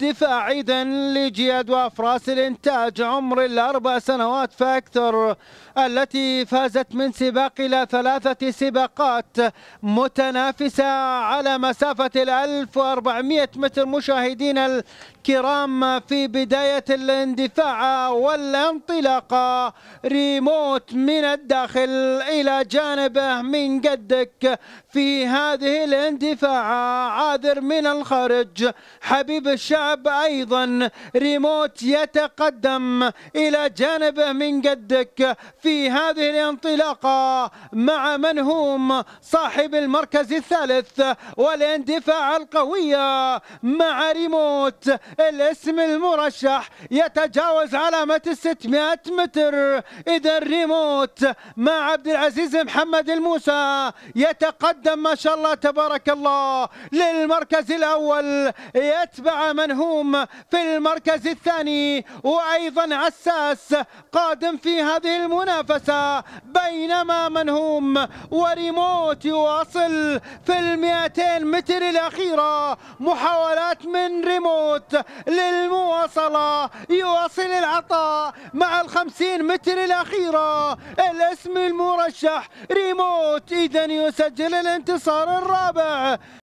دفاع عيدا لجياد وافراس الانتاج عمر الاربع سنوات فاكثر التي فازت من سباق الى ثلاثه سباقات متنافسه على مسافه ال 1400 متر مشاهدين الكرام في بدايه الاندفاع والانطلاق ريموت من الداخل الى جانبه من قدك في هذه الاندفاع عاذر من الخارج حبيب الشعب يلعب أيضا ريموت يتقدم إلى جانبه من قدك في هذه الانطلاقة مع منهوم صاحب المركز الثالث والاندفاع القوية مع ريموت الاسم المرشح يتجاوز علامة ال 600 متر إذا ريموت مع عبد العزيز محمد الموسى يتقدم ما شاء الله تبارك الله للمركز الأول يتبع من هوم في المركز الثاني وأيضا عساس قادم في هذه المنافسة بينما من هوم وريموت يواصل في المئتين متر الأخيرة محاولات من ريموت للمواصلة يواصل العطاء مع الخمسين متر الأخيرة الاسم المرشح ريموت إذا يسجل الانتصار الرابع